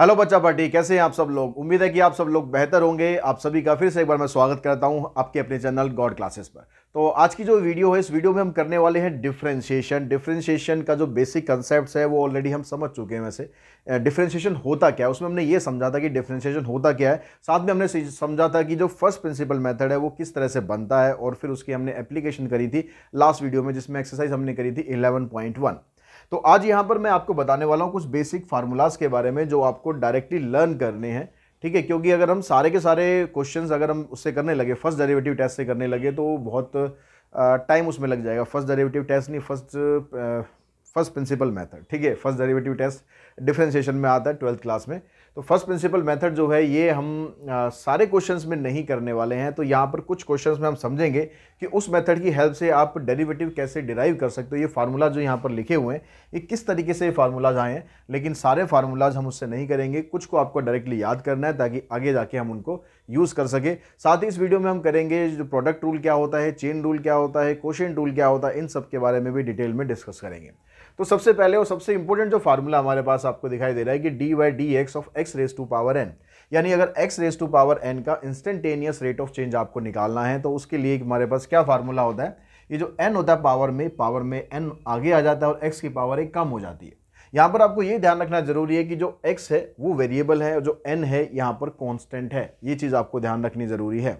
Hello बच्चा party कैसे हैं आप सब लोग उम्मीद है कि आप सब लोग बेहतर होंगे आप सभी का फिर से एक बार मैं स्वागत करता हूं आपके अपने चैनल गॉड क्लासेस पर तो आज की जो वीडियो है इस वीडियो में हम करने वाले हैं डिफ्रेंशिएशन डिफ्रेंशिएशन का जो बेसिक कंसेप्ट है वो ऑलरेडी हम समझ चुके हैं वैसे डिफ्रेंशिएशन होता क्या है उसमें हमने ये समझा था कि डिफ्रेंशिएशन होता क्या है साथ में हमने समझा था कि जो फर्स्ट प्रिंसिपल मेथड है वो किस तरह से बनता है और फिर उसकी हमने एप्लीकेशन करी थी लास्ट वीडियो में जिसमें एक्सरसाइज हमने करी थी इलेवन पॉइंट वन तो आज यहाँ पर मैं आपको बताने वाला हूँ कुछ बेसिक फार्मूलाज के बारे में जो आपको डायरेक्टली लर्न करने हैं ठीक है क्योंकि अगर हम सारे के सारे क्वेश्चंस अगर हम उससे करने लगे फर्स्ट डेरिवेटिव टेस्ट से करने लगे तो बहुत टाइम उसमें लग जाएगा फर्स्ट डेरिवेटिव टेस्ट नहीं फर्स्ट फर्स्ट प्रिंसिपल मेथड ठीक है फर्स्ट डेरिवेटिव टेस्ट डिफ्रेंसीशन में आता है ट्वेल्थ क्लास में तो फर्स्ट प्रिंसिपल मेथड जो है ये हम आ, सारे क्वेश्चंस में नहीं करने वाले हैं तो यहाँ पर कुछ क्वेश्चंस में हम समझेंगे कि उस मेथड की हेल्प से आप डेरिवेटिव कैसे डिराइव कर सकते हो ये फार्मूला जो यहाँ पर लिखे हुए हैं ये किस तरीके से फार्मूलाज आए हैं लेकिन सारे फार्मूलाज हम उससे नहीं करेंगे कुछ को आपको डायरेक्टली याद करना है ताकि आगे जाके हम उनको यूज़ कर सके साथ ही इस वीडियो में हम करेंगे जो प्रोडक्ट रूल क्या होता है चेन रूल क्या होता है क्वेश्चन रूल क्या होता है इन सब के बारे में भी डिटेल में डिस्कस करेंगे तो सबसे पहले और सबसे इंपॉर्टेंट जो फार्मूला हमारे पास आपको दिखाई दे रहा है कि d y d x of x raise to power n यानी अगर x raise to power n का इंस्टेंटेनियस रेट ऑफ चेंज आपको निकालना है तो उसके लिए हमारे पास क्या फार्मूला होता है ये जो एन होता है पावर में पावर में एन आगे आ जाता है और एक्स की पावर एक कम हो जाती है यहाँ पर आपको ये ध्यान रखना जरूरी है कि जो x है वो वेरिएबल है और जो n है यहाँ पर कांस्टेंट है ये चीज़ आपको ध्यान रखनी ज़रूरी है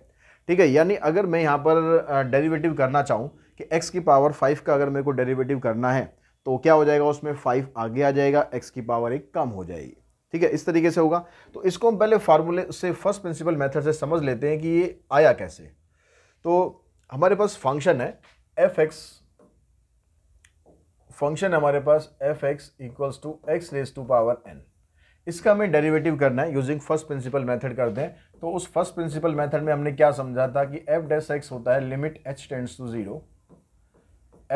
ठीक है यानी अगर मैं यहाँ पर डेरिवेटिव करना चाहूँ कि x की पावर फाइव का अगर मेरे को डेरिवेटिव करना है तो क्या हो जाएगा उसमें फाइव आगे आ जाएगा एक्स की पावर एक कम हो जाएगी ठीक है इस तरीके से होगा तो इसको हम पहले फार्मूले से फर्स्ट प्रिंसिपल मेथड से समझ लेते हैं कि ये आया कैसे तो हमारे पास फंक्शन है एफ एक्स फंक्शन हमारे पास f x equals to x raise to power n इसका हमें डेरिवेटिव करना है यूजिंग फर्स्ट प्रिंसिपल मेथड करते हैं तो उस फर्स्ट प्रिंसिपल मेथड में हमने क्या समझा था कि एफ डेस एक्स होता है limit h tends to zero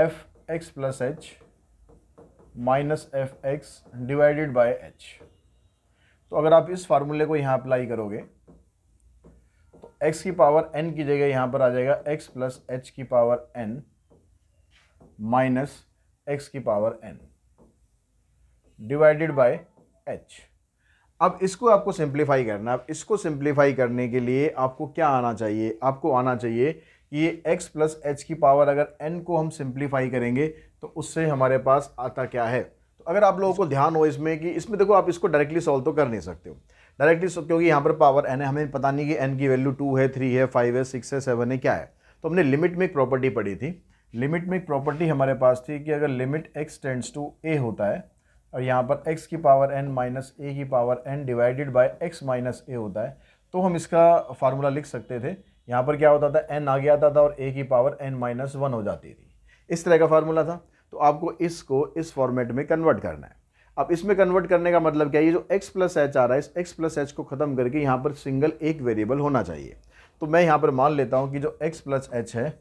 f x plus h minus f x divided by h तो अगर आप इस फार्मूले को यहाँ अप्लाई करोगे तो x की पावर n की जगह यहाँ पर आ जाएगा x प्लस एच की पावर n माइनस एक्स की power n divided by h अब इसको आपको सिंप्लीफाई करना अब इसको सिंप्लीफाई करने के लिए आपको क्या आना चाहिए आपको आना चाहिए कि ये x प्लस एच की पावर अगर n को हम सिंप्लीफाई करेंगे तो उससे हमारे पास आता क्या है तो अगर आप लोगों को ध्यान हो इसमें कि इसमें देखो आप इसको डायरेक्टली सॉल्व तो कर नहीं सकते हो डायरेक्टली क्योंकि यहाँ पर पावर एन है हमें पता नहीं कि एन की वैल्यू टू है थ्री है फाइव है सिक्स है सेवन है क्या है तो हमने लिमिट में एक प्रॉपर्टी पढ़ी थी लिमिट में एक प्रॉपर्टी हमारे पास थी कि अगर limit x tends to a होता है और यहाँ पर एक्स की पावर एन माइनस ए की power n divided by x minus a होता है तो हम इसका फार्मूला लिख सकते थे यहाँ पर क्या होता था एन आगे आता था और ए की पावर एन माइनस वन हो जाती थी इस तरह का फार्मूला था तो आपको इसको इस फॉर्मेट में कन्वर्ट करना है अब इसमें कन्वर्ट करने का मतलब क्या है ये जो x प्लस एच आ रहा है इस x प्लस एच को ख़त्म करके यहाँ पर सिंगल एक वेरिएबल होना चाहिए तो मैं यहाँ पर मान लेता हूँ कि जो x प्लस एच है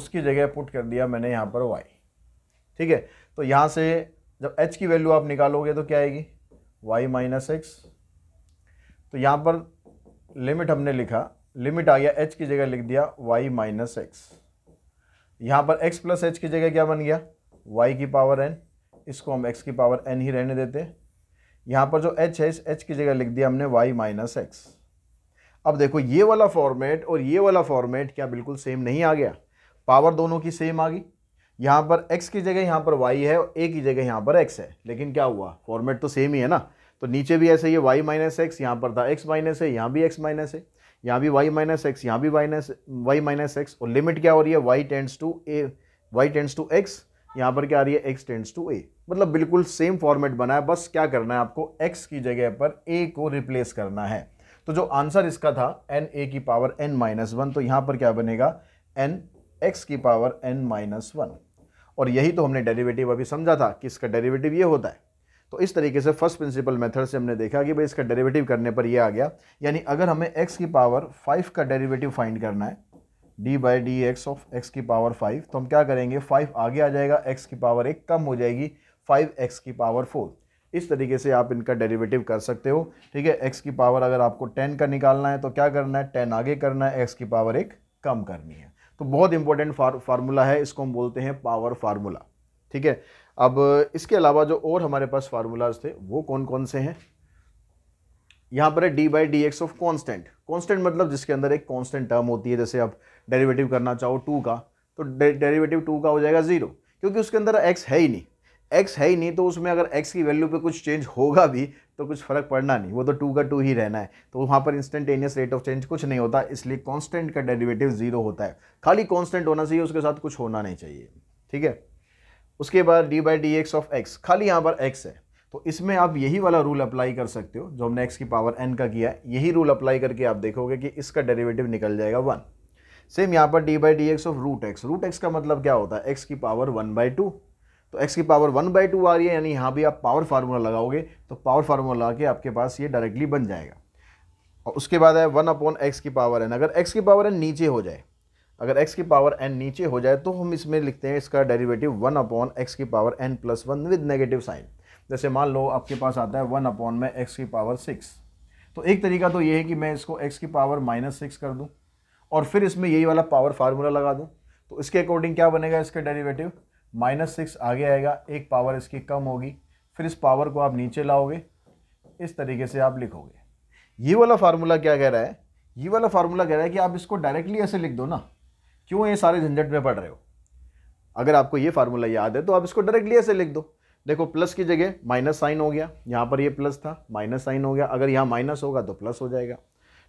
उसकी जगह पुट कर दिया मैंने यहाँ पर y ठीक है तो यहाँ से जब h की वैल्यू आप निकालोगे तो क्या आएगी y माइनस एक्स तो यहाँ पर लिमिट हमने लिखा लिमिट आ गया h की जगह लिख दिया y माइनस एक्स यहाँ पर x प्लस एच की जगह क्या बन गया y की पावर n इसको हम x की पावर n ही रहने देते यहाँ पर जो h है इस h की जगह लिख दिया हमने y माइनस एक्स अब देखो ये वाला फॉर्मेट और ये वाला फॉर्मेट क्या बिल्कुल सेम नहीं आ गया पावर दोनों की सेम आ गई यहाँ पर x की जगह यहाँ पर y है और a की जगह यहाँ पर x है लेकिन क्या हुआ फॉर्मेट तो सेम ही है ना तो नीचे भी ऐसे ये y माइनस एक्स यहाँ पर था x माइनस है यहाँ भी x माइनस है यहाँ भी वाई माइनस एक्स यहाँ भी माइनस वाई माइनस एक्स और लिमिट क्या हो रही है y tends to a y tends to x यहाँ पर क्या आ रही है एक्स टेंड्स टू ए मतलब बिल्कुल सेम फॉर्मेट बना है बस क्या करना है आपको एक्स की जगह पर ए को रिप्लेस करना है तो जो आंसर इसका था एन ए की पावर एन माइनस वन तो यहाँ पर क्या बनेगा एन एक्स की पावर एन माइनस वन और यही तो हमने डेरिवेटिव अभी समझा था कि इसका डेरिवेटिव ये होता है तो इस तरीके से फर्स्ट प्रिंसिपल मेथड से हमने देखा कि भाई इसका डेरिवेटिव करने पर ये आ गया यानी अगर हमें एक्स की पावर फाइव का डेरिवेटिव फाइंड करना है d by d x of x की पावर फाइव तो हम क्या करेंगे फाइव आगे आ जाएगा एक्स की पावर एक कम हो जाएगी फाइव एक्स की पावर फोर इस तरीके से आप इनका डेरिवेटिव कर सकते हो ठीक है एक्स की पावर अगर आपको टेन का निकालना है तो क्या करना है टेन आगे करना है एक्स की पावर एक कम करनी है तो बहुत इंपॉर्टेंट फार्मूला है इसको हम बोलते हैं पावर फार्मूला ठीक है अब इसके अलावा जो और हमारे पास फार्मूलाज थे वो कौन कौन से हैं यहाँ पर है d by d x of constant constant मतलब जिसके अंदर एक कॉन्स्टेंट टर्म होती है जैसे आप डेरीवेटिव करना चाहो टू का तो डेरीवेटिव टू का हो जाएगा ज़ीरो क्योंकि उसके अंदर एक्स है ही नहीं एक्स है ही नहीं तो उसमें अगर एक्स की वैल्यू पे कुछ चेंज होगा भी तो कुछ फ़र्क पड़ना नहीं वो तो टू का टू ही रहना है तो वहाँ पर इंस्टेंटेनियस रेट ऑफ चेंज कुछ नहीं होता इसलिए कांस्टेंट का डेरिवेटिव ज़ीरो होता है खाली कांस्टेंट होना चाहिए उसके साथ कुछ होना नहीं चाहिए ठीक है उसके बाद d by d x of x खाली यहाँ पर एक्स है तो इसमें आप यही वाला रूल अप्लाई कर सकते हो जो हमने एक्स की पावर एन का किया है यही रूल अप्लाई करके आप देखोगे कि इसका डेरिवेटिव निकल जाएगा वन सेम यहाँ पर d by d x of root x root x का मतलब क्या होता है एक्स की पावर वन बाई टू तो एक्स की पावर वन बाई टू आ रही है यानी यहाँ भी आप पावर फार्मूला लगाओगे तो पावर फार्मूला लगा के आपके पास ये डायरेक्टली बन जाएगा और उसके बाद है वन अपॉन एक्स की पावर एन अगर एक्स की पावर एन नीचे हो जाए अगर एक्स की पावर एन नीचे हो जाए तो हम इसमें लिखते हैं इसका डेरिवेटिव वन अपॉन एक्स की power n plus one with negative sign जैसे मान लो आपके पास आता है वन अपॉन में एक्स की पावर सिक्स तो एक तरीका तो ये है कि मैं इसको एक्स की पावर माइनस सिक्स कर दूँ और फिर इसमें यही वाला पावर फार्मूला लगा दूँ तो इसके अकॉर्डिंग क्या बनेगा इसका डेरीवेटिव माइनस सिक्स आगे आएगा एक पावर इसकी कम होगी फिर इस पावर को आप नीचे लाओगे इस तरीके से आप लिखोगे ये वाला फार्मूला क्या कह रहा है ये वाला फार्मूला कह रहा है कि आप इसको डायरेक्टली ऐसे लिख दो ना क्यों ये सारे झंझट में पड़ रहे हो अगर आपको ये फार्मूला याद है तो आप इसको डायरेक्टली ऐसे लिख दो देखो प्लस की जगह माइनस साइन हो गया यहाँ पर ये प्लस था माइनस साइन हो गया अगर यहाँ माइनस होगा तो प्लस हो जाएगा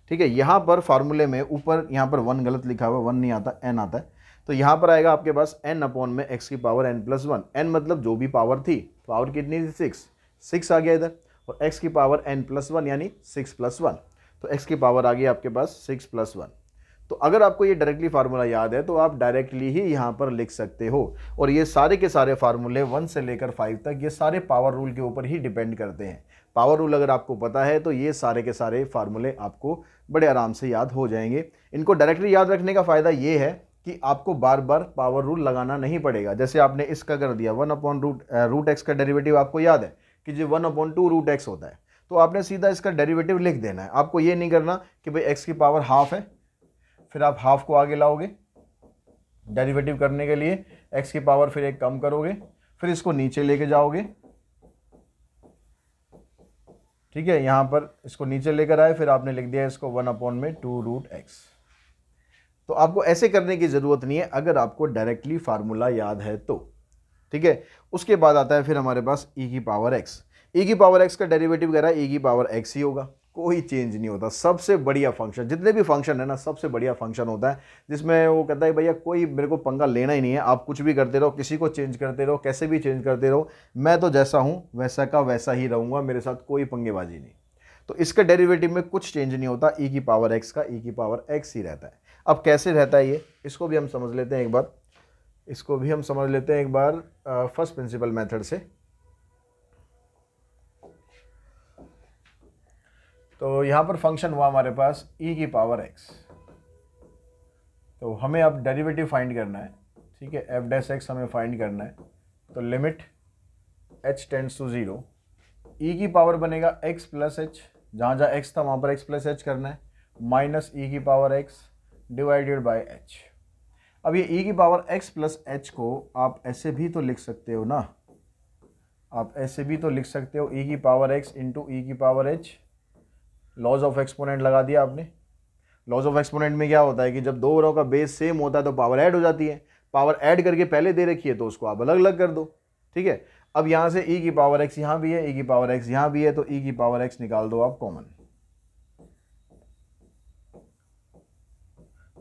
ठीक है यहाँ पर फार्मूले में ऊपर यहाँ पर वन गलत लिखा हुआ वन नहीं आता एन आता है तो यहाँ पर आएगा आपके पास एन अपॉन में एक्स की power n plus one n मतलब जो भी पावर थी पावर कितनी थी सिक्स सिक्स आ गया इधर और एक्स की पावर एन प्लस वन यानी सिक्स प्लस वन तो एक्स की पावर आ गई आपके पास सिक्स प्लस वन तो अगर आपको ये डायरेक्टली फार्मूला याद है तो आप डायरेक्टली ही यहाँ पर लिख सकते हो और ये सारे के सारे फार्मूले वन से लेकर फाइव तक ये सारे पावर रूल के ऊपर ही डिपेंड करते हैं पावर रूल अगर आपको पता है तो ये सारे के सारे फार्मूले आपको बड़े आराम से याद हो जाएंगे इनको डायरेक्टली याद रखने का फ़ायदा ये है कि आपको बार बार पावर रूल लगाना नहीं पड़ेगा जैसे आपने इसका कर दिया one upon root root x का डेरिवेटिव आपको याद है कि जो one upon two root x होता है तो आपने सीधा इसका डेरिवेटिव लिख देना है आपको ये नहीं करना कि भाई एक्स की पावर हाफ है फिर आप हाफ को आगे लाओगे डेरिवेटिव करने के लिए एक्स की पावर फिर एक कम करोगे फिर इसको नीचे लेके जाओगे ठीक है यहाँ पर इसको नीचे लेकर आए फिर आपने लिख दिया इसको वन अपॉन में टू रूट एक्स तो आपको ऐसे करने की ज़रूरत नहीं है अगर आपको डायरेक्टली फार्मूला याद है तो ठीक है उसके बाद आता है फिर हमारे पास ई e की पावर एक्स ई e की पावर एक्स का डेरिवेटिव कह रहा है ई e की पावर एक्स ही होगा कोई चेंज नहीं होता सबसे बढ़िया फंक्शन जितने भी फंक्शन है ना सबसे बढ़िया फंक्शन होता है जिसमें वो कहता है भैया कोई मेरे को पंगा लेना ही नहीं है आप कुछ भी करते रहो किसी को चेंज करते रहो कैसे भी चेंज करते रहो मैं तो जैसा हूँ वैसा का वैसा ही रहूँगा मेरे साथ कोई पंगेबाजी नहीं तो इसके डेरिवेटिव में कुछ चेंज नहीं होता ई e की पावर एक्स का ई e की पावर एक्स ही रहता है अब कैसे रहता है ये इसको भी हम समझ लेते हैं एक बार इसको भी हम समझ लेते हैं एक बार फर्स्ट प्रिंसिपल मेथड से तो यहाँ पर फंक्शन हुआ हमारे पास e की पावर x तो हमें अब डेरिवेटिव फाइंड करना है ठीक है एफ डैस एक्स हमें फाइंड करना है तो limit h tends to zero e की पावर बनेगा x प्लस एच जहाँ जहाँ x था वहाँ पर x प्लस एच करना है माइनस ई e की power x divided by h अब ये e की पावर x प्लस एच को आप ऐसे भी तो लिख सकते हो ना आप ऐसे भी तो लिख सकते हो e की power x into e e की power h laws of exponent लगा दिया आपने लॉज ऑफ एक्सपोनेंट में क्या होता है कि जब दो रो का बेस सेम होता है तो पावर ऐड हो जाती है पावर ऐड करके पहले दे रखी है तो उसको आप अलग अलग कर दो ठीक है अब यहाँ से ई e की पावर एक्स यहाँ भी है ई e की पावर एक्स यहाँ भी है तो ई e की पावर एक्स निकाल दो आप कॉमन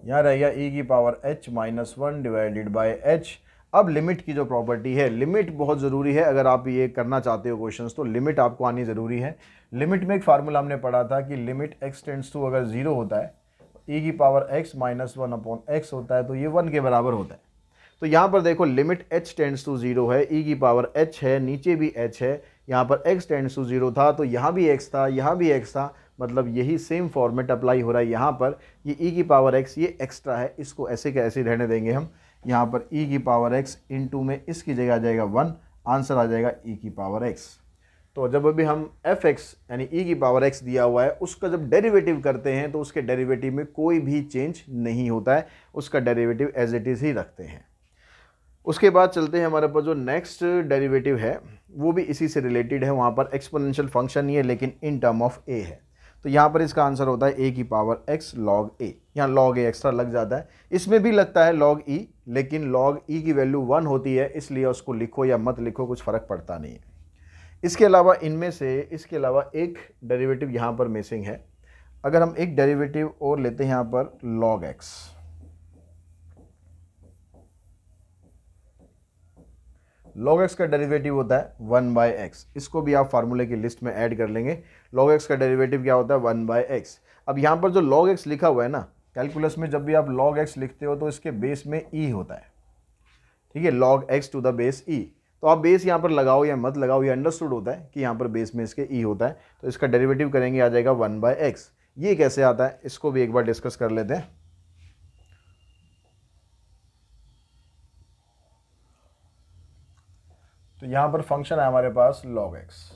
यहाँ रहेगा ई की power h minus one divided by h अब लिमिट की जो प्रॉपर्टी है लिमिट बहुत ज़रूरी है अगर आप ये करना चाहते हो क्वेश्चंस तो लिमिट आपको आनी ज़रूरी है लिमिट में एक फार्मूला हमने पढ़ा था कि लिमिट एक्स टेंड्स टू अगर ज़ीरो होता है ई e की power x minus one upon x होता है तो ये वन के बराबर होता है तो यहाँ पर देखो limit h tends to zero है e की पावर एच है नीचे भी एच है यहाँ पर एक्स टेंड्स टू जीरो था तो यहाँ भी एक्स था यहाँ भी एक्स था मतलब यही सेम फॉर्मेट अप्लाई हो रहा है यहाँ पर ये e की पावर एक्स ये एक्स्ट्रा है इसको ऐसे के ऐसे रहने देंगे हम यहाँ पर e की पावर एक्स इन में इसकी जगह आ जाएगा वन आंसर आ जाएगा e की पावर एक्स तो जब अभी हम एफ एक्स यानी ई e की पावर एक्स दिया हुआ है उसका जब डेरिवेटिव करते हैं तो उसके डेरिवेटिव में कोई भी चेंज नहीं होता है उसका डेरिवेटिव एज इट इज़ ही रखते हैं उसके बाद चलते हैं हमारे पास जो नेक्स्ट डेरिवेटिव है वो भी इसी से रिलेटेड है वहाँ पर एक्सपोनेंशियल फंक्शन नहीं है लेकिन इन टर्म ऑफ ए है तो यहाँ पर इसका आंसर होता है ए की पावर एक्स लॉग ए यहाँ लॉग ए एक्स्ट्रा लग जाता है इसमें भी लगता है लॉग ई e, लेकिन लॉग ई e की वैल्यू वन होती है इसलिए उसको लिखो या मत लिखो कुछ फ़र्क पड़ता नहीं है इसके अलावा इनमें से इसके अलावा एक डेरिवेटिव यहाँ पर मिसिंग है अगर हम एक डेरिवेटिव और लेते हैं यहाँ पर लॉग एक्स लॉग एक्स का डेरिवेटिव होता है वन बाय एक्स इसको भी आप फार्मूले की लिस्ट में ऐड कर लेंगे लॉग एक्स का डेरिवेटिव क्या होता है वन बाय एक्स अब यहाँ पर जो लॉग एक्स लिखा हुआ है ना कैलकुलस में जब भी आप लॉग एक्स लिखते हो तो इसके बेस में ई e होता है ठीक है log x to the base e e. तो आप बेस यहाँ पर लगाओ या मत लगाओ ये अंडरस्टूड होता है कि यहाँ पर बेस में इसके ई e होता है तो इसका डेरिवेटिव करेंगे आ जाएगा वन बाय एक्स ये कैसे आता है इसको भी एक बार डिस्कस कर लेते हैं तो यहाँ पर फंक्शन है हमारे पास लॉग एक्स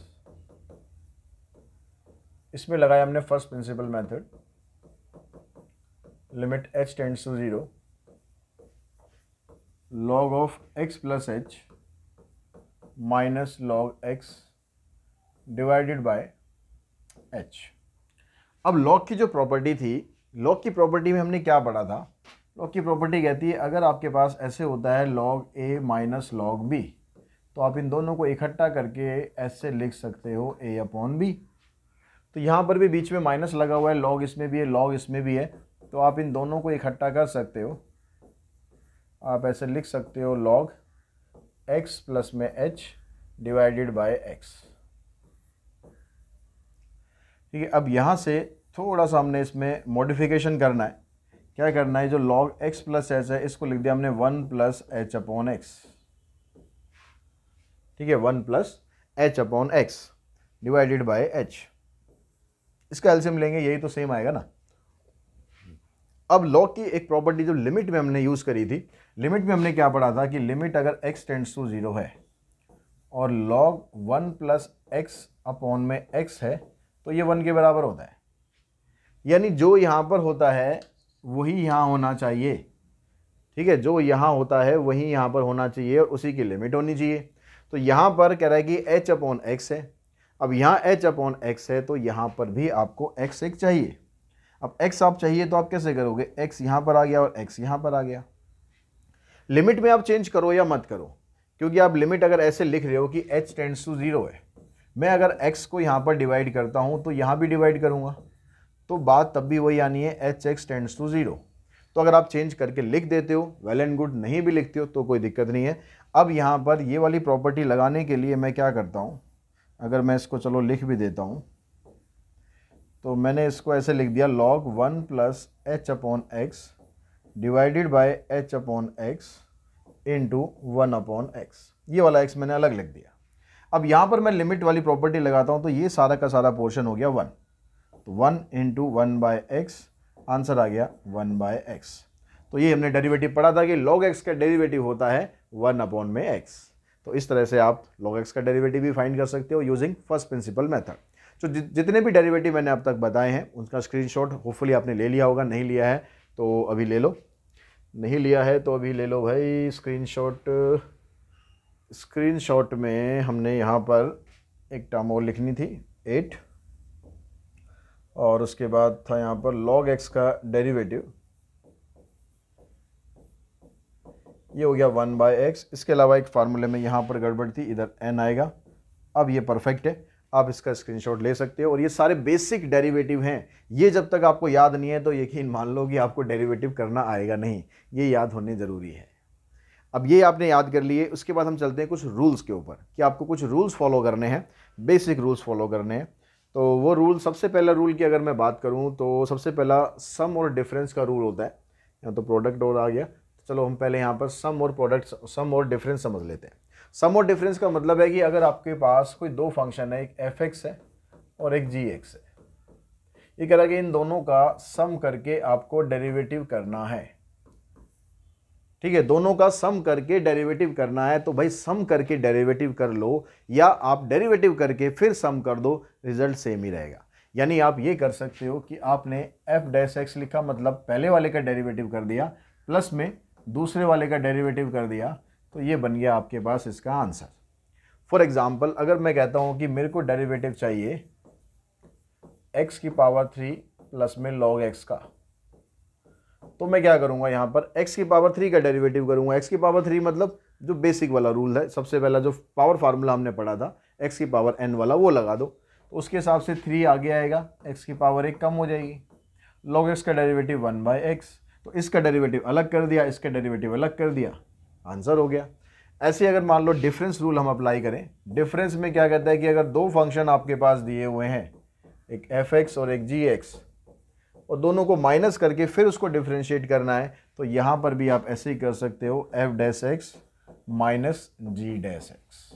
इसमें लगाया हमने first principle method limit h tends to zero log of x plus h minus log x divided by h अब लॉग की जो प्रॉपर्टी थी लॉग की प्रॉपर्टी में हमने क्या पढ़ा था लॉग की प्रॉपर्टी कहती है अगर आपके पास ऐसे होता है log a minus log b तो आप इन दोनों को इकट्ठा करके ऐसे लिख सकते हो ए अपॉन बी तो यहाँ पर भी बीच में माइनस लगा हुआ है लॉग इसमें भी है लॉग इसमें भी है तो आप इन दोनों को इकट्ठा कर सकते हो आप ऐसे लिख सकते हो लॉग एक्स प्लस में एच डिवाइडेड बाय एक्स ठीक है अब यहाँ से थोड़ा सा हमने इसमें मॉडिफिकेशन करना है क्या करना है जो लॉग एक्स प्लस एच है इसको लिख दिया हमने one plus h upon x ठीक है one plus h upon x divided by h इसका एल्सियम लेंगे यही तो सेम आएगा ना अब लॉग की एक प्रॉपर्टी जो लिमिट में हमने यूज़ करी थी लिमिट में हमने क्या पढ़ा था कि लिमिट अगर x टेंड्स टू ज़ीरो है और log one plus x upon में x है तो ये वन के बराबर होता है यानी जो यहाँ पर होता है वही यहाँ होना चाहिए ठीक है जो यहाँ होता है वही यहाँ पर होना चाहिए और उसी की लिमिट होनी चाहिए तो यहाँ पर कह रहा है कि h अपॉन एक्स है अब यहाँ h अपॉन एक्स है तो यहाँ पर भी आपको x एक चाहिए अब x आप चाहिए तो आप कैसे करोगे x यहाँ पर आ गया और x यहाँ पर आ गया लिमिट में आप चेंज करो या मत करो क्योंकि आप लिमिट अगर ऐसे लिख रहे हो कि h टेंड्स टू ज़ीरो है मैं अगर x को यहाँ पर डिवाइड करता हूँ तो यहाँ भी डिवाइड करूँगा तो बात तब भी वही आनी है h x tends to zero तो अगर आप चेंज करके लिख देते हो वेल एंड गुड नहीं भी लिखते हो तो कोई दिक्कत नहीं है अब यहाँ पर ये वाली प्रॉपर्टी लगाने के लिए मैं क्या करता हूँ अगर मैं इसको चलो लिख भी देता हूँ तो मैंने इसको ऐसे लिख दिया log one plus h upon x divided by h upon x into one upon x ये वाला एक्स मैंने अलग लिख दिया अब यहाँ पर मैं लिमिट वाली प्रॉपर्टी लगाता हूँ तो ये सारा का सारा पोर्शन हो गया वन तो one into one by x answer आ गया वन बाय एक्स तो ये हमने डेरिवेटिव पढ़ा था कि लॉग एक्स का डेरिवेटिव होता है वन अपॉन में एक्स तो इस तरह से आप लॉग एक्स का डेरिवेटिव भी फाइंड कर सकते हो यूजिंग फर्स्ट प्रिंसिपल मेथड तो जितने भी डेरिवेटिव मैंने अब तक बताए हैं उनका स्क्रीनशॉट होपफुली आपने ले लिया होगा नहीं लिया है तो अभी ले लो नहीं लिया है तो अभी ले लो भाई स्क्रीनशॉट स्क्रीनशॉट में हमने यहाँ पर एक टर्म और लिखनी थी एट और उसके बाद था यहाँ पर लॉग एक्स का डेरिवेटिव ये हो गया वन बाय एक्स इसके अलावा एक फार्मूले में यहाँ पर गड़बड़ थी इधर एन आएगा अब ये परफेक्ट है आप इसका स्क्रीनशॉट ले सकते हो और ये सारे बेसिक डेरिवेटिव हैं ये जब तक आपको याद नहीं है तो यकीन मान लो कि आपको डेरिवेटिव करना आएगा नहीं ये याद होने ज़रूरी है अब ये आपने याद कर लिए उसके बाद हम चलते हैं कुछ रूल्स के ऊपर कि आपको कुछ रूल्स फॉलो करने हैं बेसिक रूल्स फॉलो करने हैं तो वो रूल सबसे पहला रूल की अगर मैं बात करूँ तो सबसे पहला सम और डिफरेंस का रूल होता है तो प्रोडक्ट और आ गया चलो हम पहले यहाँ पर सम और प्रोडक्ट सम और डिफरेंस समझ लेते हैं सम और डिफरेंस का मतलब है कि अगर आपके पास कोई दो फंक्शन है एक एफ एक्स है और एक जी एक्स है ये कह रहा है कि इन दोनों का सम करके आपको डेरिवेटिव करना है ठीक है दोनों का सम करके डेरिवेटिव करना है तो भाई सम करके डेरिवेटिव कर लो या आप डेरिवेटिव करके फिर सम कर दो रिजल्ट सेम ही रहेगा यानी आप ये कर सकते हो कि आपने एफ डैश एक्स लिखा मतलब पहले वाले का डेरिवेटिव कर दिया प्लस में दूसरे वाले का डेरिवेटिव कर दिया तो ये बन गया आपके पास इसका आंसर फॉर एग्ज़ाम्पल अगर मैं कहता हूँ कि मेरे को डेरिवेटिव चाहिए एक्स की पावर थ्री प्लस में लॉग एक्स का तो मैं क्या करूँगा यहाँ पर एक्स की पावर थ्री का डेरिवेटिव करूँगा एक्स की पावर थ्री मतलब जो बेसिक वाला रूल है सबसे पहला जो पावर फार्मूला हमने पढ़ा था एक्स की पावर एन वाला वो लगा दो तो उसके हिसाब से थ्री आगे आएगा एक्स की पावर एक कम हो जाएगी लॉग एक्स का डेरिवेटिव वन बाई एक्स तो इसका डेरिवेटिव अलग कर दिया इसका डेरिवेटिव अलग कर दिया आंसर हो गया ऐसे अगर मान लो डिफरेंस रूल हम अप्लाई करें डिफरेंस में क्या कहता है कि अगर दो फंक्शन आपके पास दिए हुए हैं एक एफ एक्स और एक जी एक्स और दोनों को माइनस करके फिर उसको डिफ्रेंशिएट करना है तो यहाँ पर भी आप ऐसे ही कर सकते हो f dash x minus g dash x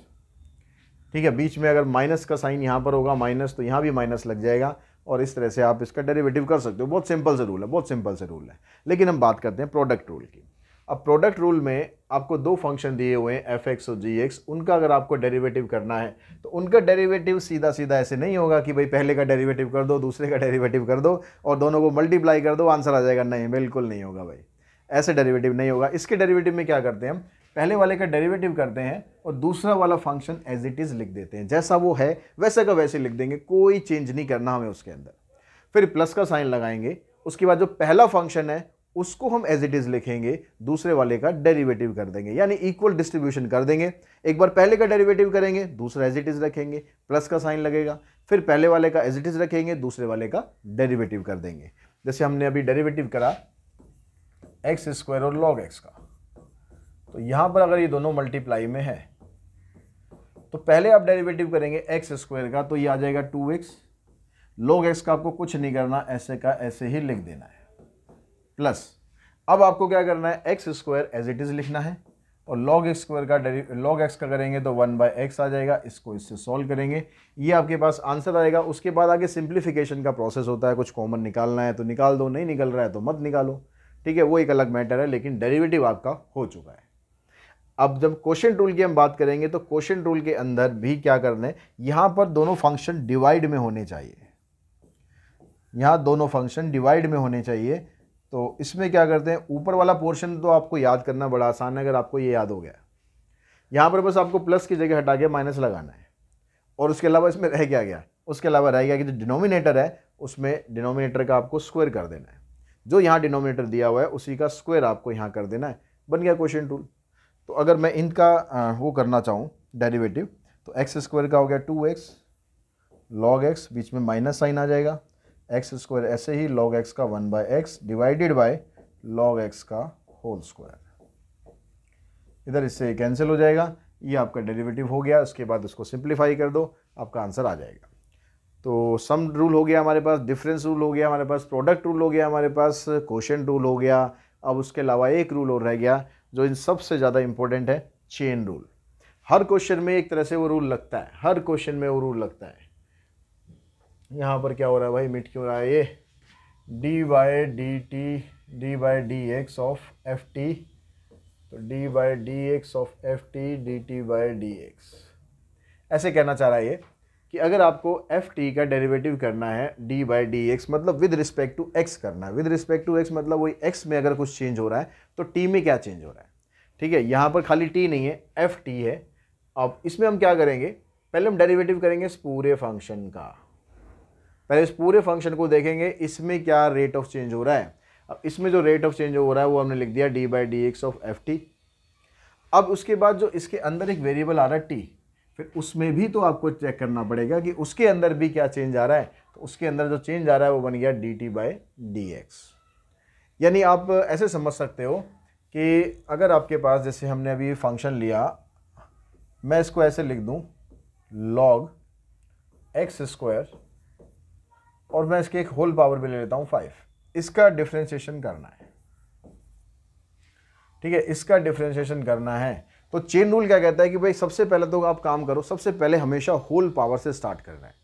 ठीक है बीच में अगर माइनस का साइन यहाँ पर होगा माइनस तो यहाँ भी माइनस लग जाएगा और इस तरह से आप इसका डेरिवेटिव कर सकते हो बहुत सिंपल से रूल है बहुत सिंपल से रूल है लेकिन हम बात करते हैं प्रोडक्ट रूल की अब प्रोडक्ट रूल में आपको दो फंक्शन दिए हुए हैं एफ एक्स और जी एक्स उनका अगर आपको डेरिवेटिव करना है तो उनका डेरिवेटिव सीधा सीधा ऐसे नहीं होगा कि भाई पहले का डेरिवेटिव कर दो दूसरे का डेरिवेटिव कर दो और दोनों को मल्टीप्लाई कर दो आंसर आ जाएगा नहीं बिल्कुल नहीं होगा भाई ऐसे डेरिवेटिव नहीं होगा इसके डेरिवेटिव में क्या करते हैं हम पहले वाले का डेरिवेटिव करते हैं और दूसरा वाला फंक्शन एज इट इज़ लिख देते हैं जैसा वो है वैसे का वैसे लिख देंगे कोई चेंज नहीं करना हमें उसके अंदर फिर प्लस का साइन लगाएंगे उसके बाद जो पहला फंक्शन है उसको हम एज इट इज़ लिखेंगे दूसरे वाले का डेरिवेटिव कर देंगे यानी इक्वल डिस्ट्रीब्यूशन कर देंगे एक बार पहले का डेरिवेटिव करेंगे दूसरा एज इट इज़ रखेंगे प्लस का साइन लगेगा फिर पहले वाले का एज इट इज़ रखेंगे दूसरे वाले का डेरिवेटिव कर देंगे जैसे हमने अभी डेरिवेटिव करा एक्स स्क्वायर और लॉग एक्स का तो यहाँ पर अगर ये दोनों मल्टीप्लाई में है तो पहले आप डेरिवेटिव करेंगे एक्स स्क्वायर का तो ये आ जाएगा टू एक्स लॉग एक्स का आपको कुछ नहीं करना ऐसे का ऐसे ही लिख देना है प्लस अब आपको क्या करना है x square as it is लिखना है और लॉग एक्स स्क्वायर का लॉग एक्स का करेंगे तो वन बाय एक्स आ जाएगा इसको इससे सॉल्व करेंगे ये आपके पास आंसर आएगा उसके बाद आगे सिंप्लीफिकेशन का प्रोसेस होता है कुछ कॉमन निकालना है तो निकाल दो नहीं निकल रहा है तो मत निकालो ठीक है वो एक अलग मैटर है लेकिन डेरिवेटिव आपका हो चुका है अब जब क्वेश्चन रूल की हम बात करेंगे तो क्वेश्चन रूल के अंदर भी क्या करना है यहाँ पर दोनों फंक्शन डिवाइड में होने चाहिए यहाँ दोनों फंक्शन डिवाइड में होने चाहिए तो इसमें क्या करते हैं ऊपर वाला पोर्शन तो आपको याद करना बड़ा आसान है अगर आपको ये याद हो गया यहाँ पर बस आपको प्लस की जगह हटा के माइनस लगाना है और उसके अलावा इसमें रह क्या गया उसके अलावा रह गया कि जो डिनोमिनेटर है उसमें डिनोमिनेटर का आपको स्क्वायर कर देना है जो यहाँ डिनोमिनेटर दिया हुआ है उसी का स्क्वायर आपको यहाँ कर देना है बन गया क्वेश्चन टूल तो अगर मैं इनका वो करना चाहूँ डेरिवेटिव तो एक्स स्क्वायर का हो गया टू एक्स लॉग एक्स बीच में माइनस साइन आ जाएगा एक्स स्क्वायर ऐसे ही लॉग एक्स का one by x divided by log x का होल स्क्वायर इधर इससे कैंसिल हो जाएगा ये आपका डेरिवेटिव हो गया उसके बाद उसको सिंप्लीफाई कर दो आपका आंसर आ जाएगा तो सम रूल हो गया हमारे पास डिफरेंस रूल हो गया हमारे पास प्रोडक्ट रूल हो गया हमारे पास क्वेश्चन रूल हो गया अब उसके अलावा एक रूल और रह गया जो इन सबसे ज़्यादा इंपॉर्टेंट है चेन रूल हर क्वेश्चन में एक तरह से वो रूल लगता है हर क्वेश्चन में वो रूल लगता है यहाँ पर क्या हो रहा है भाई मिट क्यों रहा है ये d by d t d by d x of f t तो d by d x of f t d t by d x ऐसे कहना चाह रहा है ये कि अगर आपको एफ टी का डेरिवेटिव करना है डी बाई डी एक्स मतलब विद रिस्पेक्ट टू एक्स करना है विद रिस्पेक्ट टू एक्स मतलब वही एक्स में अगर कुछ चेंज हो रहा है तो टी में क्या चेंज हो रहा है ठीक है यहाँ पर खाली टी नहीं है एफ टी है अब इसमें हम क्या करेंगे पहले हम डेरिवेटिव करेंगे इस पूरे फंक्शन का पहले इस पूरे फंक्शन को देखेंगे इसमें क्या रेट ऑफ चेंज हो रहा है अब इसमें जो रेट ऑफ चेंज हो रहा है वो हमने लिख दिया d by d x of f t अब उसके बाद जो इसके अंदर एक वेरिएबल आ रहा है टी फिर उसमें भी तो आपको चेक करना पड़ेगा कि उसके अंदर भी क्या चेंज आ रहा है तो उसके अंदर जो चेंज आ रहा है वो बन गया d t by d x यानी आप ऐसे समझ सकते हो कि अगर आपके पास जैसे हमने अभी फंक्शन लिया मैं इसको ऐसे लिख दूँ लॉग एक्स स्क्वायर और मैं इसके एक होल पावर भी ले लेता हूँ फाइव इसका डिफ्रेंशिएशन करना है ठीक है इसका डिफ्रेंशिएशन करना है तो चेन रूल क्या कहता है कि भाई सबसे पहले तो आप काम करो सबसे पहले हमेशा होल पावर से स्टार्ट करना है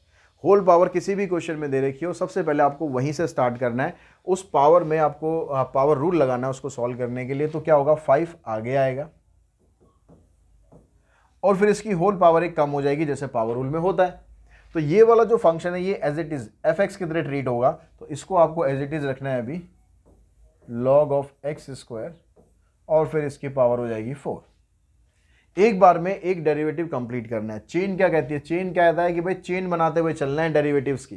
होल पावर किसी भी क्वेश्चन में दे रखी हो सबसे पहले आपको वहीं से स्टार्ट करना है उस पावर में आपको पावर रूल लगाना है उसको सॉल्व करने के लिए तो क्या होगा फाइव आगे आएगा और फिर इसकी होल पावर एक कम हो जाएगी जैसे पावर रूल में होता है तो ये वाला जो फंक्शन है ये as it is f x के तरह ट्रीट होगा तो इसको आपको एज इट इज़ रखना है अभी लॉग ऑफ एक्स स्क्वायर और फिर इसकी पावर हो जाएगी फोर एक बार में एक डेरिवेटिव कंप्लीट करना है चेन क्या कहती है चेन क्या कहता है कि भाई चेन बनाते हुए चलना है डेरिवेटिव्स की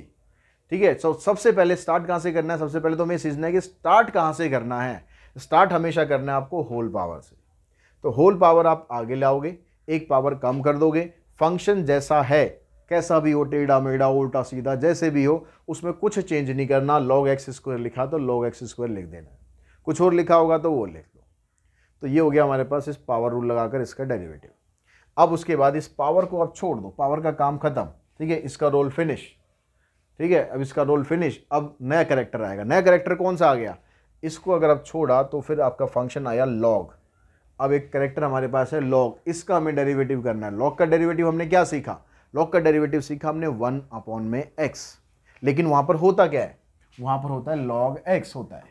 ठीक है सो सबसे पहले स्टार्ट कहाँ से करना है सबसे पहले तो हमें सीजना है कि स्टार्ट कहाँ से करना है स्टार्ट हमेशा करना है आपको होल पावर से तो होल पावर आप आगे लाओगे एक पावर कम कर दोगे फंक्शन जैसा है कैसा भी हो टेढ़ा मेढ़ा उल्टा सीधा जैसे भी हो उसमें कुछ चेंज नहीं करना लॉग एक्स स्क्वायर लिखा तो लॉग एक्स स्क्वायर लिख देना है कुछ और लिखा होगा तो वो लिख दो तो ये हो गया हमारे पास इस पावर रूल लगाकर इसका डेरिवेटिव अब उसके बाद इस पावर को आप छोड़ दो पावर का काम खत्म ठीक है इसका रोल फिनिश ठीक है अब इसका रोल फिनिश अब नया करेक्टर आएगा नया करेक्टर कौन सा आ गया इसको अगर आप छोड़ा तो फिर आपका फंक्शन आया लॉग अब एक करेक्टर हमारे पास है लॉग इसका हमें डेरिवेटिव करना है लॉग का डेरिवेटिव हमने क्या सीखा लॉग का डेरिवेटिव सीखा हमने वन अपॉन में एक्स लेकिन वहां पर होता क्या है वहां पर होता है लॉग एक्स होता है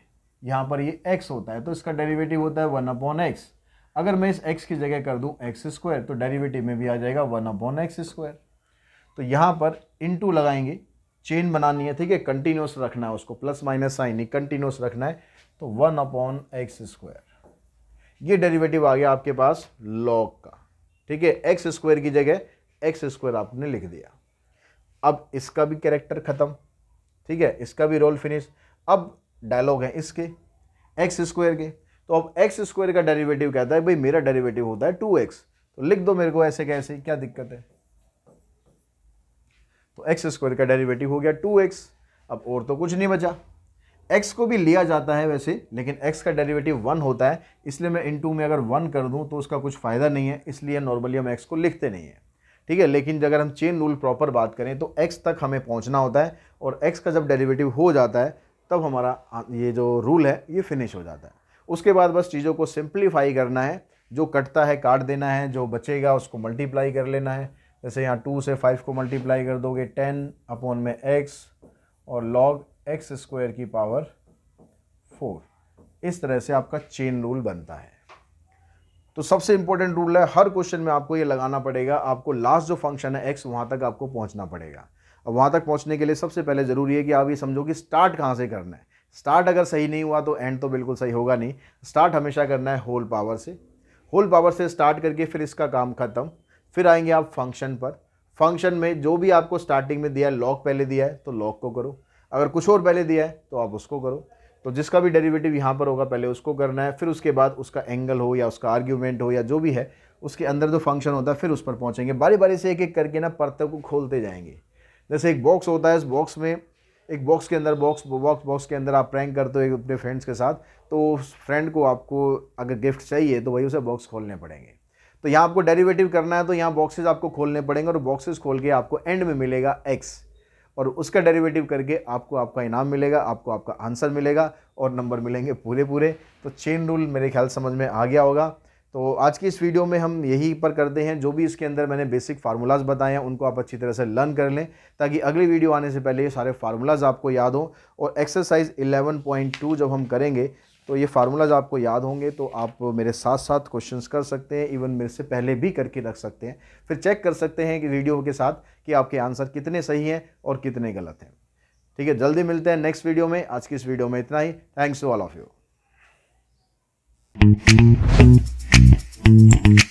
यहां पर ये एक्स होता है तो इसका डेरिवेटिव होता है वन अपॉन एक्स अगर मैं इस एक्स की जगह कर दूँ एक्स स्क्वायर तो डेरिवेटिव में भी आ जाएगा वन अपॉन एक्स स्क्वायर तो यहाँ पर इनटू लगाएंगे चेन बनानी है ठीक है कंटिन्यूस रखना है उसको प्लस माइनस साइन ही कंटिन्यूस रखना है तो वन अपॉन एक्स स्क्वायर ये डेरिवेटिव आ गया आपके पास लॉग का ठीक है एक्स स्क्वायर की जगह एक्स स्क्वायर आपने लिख दिया अब इसका भी कैरेक्टर ख़त्म ठीक है इसका भी रोल फिनिश अब डायलॉग है इसके एक्स स्क्वायर के तो अब एक्स स्क्वायर का डेरिवेटिव कहता है भाई मेरा डेरिवेटिव होता है टू एक्स तो लिख दो मेरे को ऐसे कैसे क्या दिक्कत है तो एक्स स्क्वायर का डेरिवेटिव हो गया टू एक्स अब और तो कुछ नहीं बचा एक्स को भी लिया जाता है वैसे लेकिन एक्स का डेरिवेटिव वन होता है इसलिए मैं इन टू में अगर वन कर दूं तो उसका कुछ फ़ायदा नहीं है इसलिए नॉर्मली हम एक्स को लिखते नहीं हैं ठीक है लेकिन अगर हम चेन रूल प्रॉपर बात करें तो एक्स तक हमें पहुँचना होता है और एक्स का जब डेरिवेटिव हो जाता है तब हमारा ये जो रूल है ये फिनिश हो जाता है उसके बाद बस चीज़ों को सिंप्लीफाई करना है जो कटता है काट देना है जो बचेगा उसको मल्टीप्लाई कर लेना है जैसे यहाँ टू से फाइव को मल्टीप्लाई कर दोगे टेन अपॉन में एक्स और लॉग एक्स स्क्वायर की पावर फोर इस तरह से आपका चेन रूल बनता है तो सबसे इंपॉर्टेंट रूल है हर क्वेश्चन में आपको ये लगाना पड़ेगा आपको लास्ट जो फंक्शन है एक्स वहाँ तक आपको पहुँचना पड़ेगा अब वहाँ तक पहुँचने के लिए सबसे पहले ज़रूरी है कि आप ये समझो कि स्टार्ट कहाँ से करना है स्टार्ट अगर सही नहीं हुआ तो एंड तो बिल्कुल सही होगा नहीं स्टार्ट हमेशा करना है होल पावर से होल पावर से स्टार्ट करके फिर इसका काम खत्म फिर आएंगे आप फंक्शन पर फंक्शन में जो भी आपको स्टार्टिंग में दिया है लॉक पहले दिया है तो लॉक को करो अगर कुछ और पहले दिया है तो आप उसको करो तो जिसका भी डेरिवेटिव यहाँ पर होगा पहले उसको करना है फिर उसके बाद उसका एंगल हो या उसका आर्ग्यूमेंट हो या जो भी है उसके अंदर जो फंक्शन होता है फिर उस पर पहुँचेंगे बारी बारी से एक एक करके ना परतों को खोलते जाएंगे जैसे एक बॉक्स होता है इस बॉक्स में एक बॉक्स के अंदर बॉक्स बॉक्स बॉक्स के अंदर आप प्रैंक करते हो एक अपने फ्रेंड्स के साथ तो उस फ्रेंड को आपको अगर गिफ्ट चाहिए तो वही उसे बॉक्स खोलने पड़ेंगे तो यहाँ आपको डेरिवेटिव करना है तो यहाँ बॉक्सेज आपको खोलने पड़ेंगे और बॉक्सेज खोल के आपको एंड में मिलेगा एक्स और उसका डेरिवेटिव करके आपको आपका इनाम मिलेगा आपको आपका आंसर मिलेगा और नंबर मिलेंगे पूरे पूरे तो चेन रूल मेरे ख्याल समझ में आ गया होगा तो आज की इस वीडियो में हम यही पर करते हैं जो भी इसके अंदर मैंने बेसिक फार्मूलाज बताए हैं उनको आप अच्छी तरह से लर्न कर लें ताकि अगली वीडियो आने से पहले ये सारे फार्मूलाज आपको याद हो और एक्सरसाइज 11.2 जब हम करेंगे तो ये फार्मूलाज आपको याद होंगे तो आप मेरे साथ साथ क्वेश्चंस कर सकते हैं इवन मेरे से पहले भी करके रख सकते हैं फिर चेक कर सकते हैं कि वीडियो के साथ कि आपके आंसर कितने सही हैं और कितने गलत हैं ठीक है जल्दी मिलते हैं नेक्स्ट वीडियो में आज की इस वीडियो में इतना ही thanks to all of you